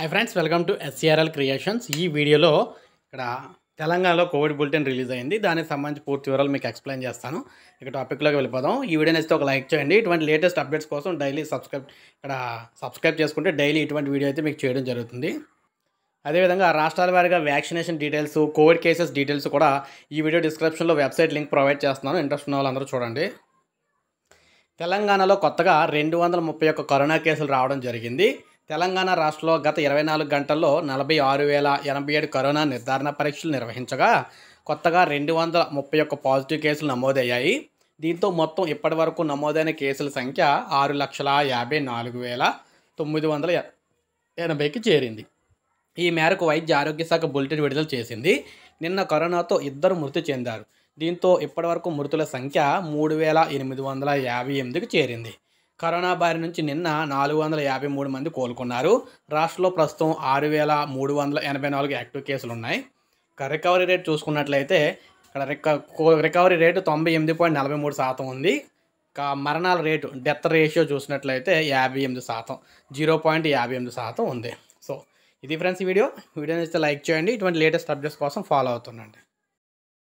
hi friends welcome to SCRL creations ఈ వీడియోలో ఇక్కడ తెలంగాణలో కోవిడ్ బులెటిన్ రిలీజ్ అయింది దానికి సంబంధించి పూర్తి వివరాలు మీకు ఎక్స్ప్లెయిన్ చేస్తాను ఇక టాపిక్లోకి వెళ్ళిపోదాం ఈ వీడియో నచ్చితే ఒక లైక్ చేయండి ఇటువంటి లేటెస్ట్ అప్డేట్స్ కోసం డైలీ సబ్స్క్రైబ్ ఇక్కడ సబ్స్క్రైబ్ చేసుకుంటే డైలీ ఇటువంటి వీడియో అయితే మీకు చేయడం జరుగుతుంది అదేవిధంగా రాష్ట్రాల వారిగా vaccination details covid cases details కూడా ఈ వీడియో డిస్క్రిప్షన్లో వెబ్సైట్ లింక్ ప్రొవైడ్ చేస్తున్నాను ఇంట్రెస్ట్ ఉన్న వాళ్ళందరూ చూడండి తెలంగాణలో కొత్తగా రెండు వందల ముప్పై ఒక్క కరోనా కేసులు రావడం జరిగింది తెలంగాణ రాష్ట్రంలో గత ఇరవై నాలుగు గంటల్లో నలభై ఆరు వేల ఎనభై ఏడు కరోనా నిర్ధారణ పరీక్షలు నిర్వహించగా కొత్తగా రెండు వందల ముప్పై ఒక్క పాజిటివ్ కేసులు నమోదయ్యాయి దీంతో మొత్తం ఇప్పటి వరకు నమోదైన కేసుల సంఖ్య ఆరు లక్షల యాభై నాలుగు వేల తొమ్మిది వందల ఎనభైకి చేరింది ఈ మేరకు వైద్య ఆరోగ్య శాఖ బులెటిన్ విడుదల చేసింది నిన్న కరోనాతో ఇద్దరు మృతి చెందారు దీంతో ఇప్పటివరకు మృతుల సంఖ్య మూడు వేల ఎనిమిది వందల యాభై ఎనిమిదికి చేరింది కరోనా బారి నుంచి నిన్న నాలుగు వందల యాభై మూడు మంది కోలుకున్నారు రాష్ట్రంలో ప్రస్తుతం ఆరు వేల మూడు వందల ఎనభై నాలుగు యాక్టివ్ కేసులు ఉన్నాయి రికవరీ రేట్ చూసుకున్నట్లయితే ఇక్కడ రికవరీ రేటు తొంభై ఎనిమిది పాయింట్ నలభై మూడు శాతం ఉంది మరణాల రేటు డెత్ రేషియో చూసినట్లయితే యాభై ఎనిమిది శాతం జీరో పాయింట్ యాభై ఎనిమిది శాతం ఉంది సో ఇది ఫ్రెండ్స్ వీడియో వీడియో నచ్చితే లైక్ చేయండి ఇటువంటి లేటెస్ట్ అప్డేట్స్ కోసం ఫాలో అవుతుండండి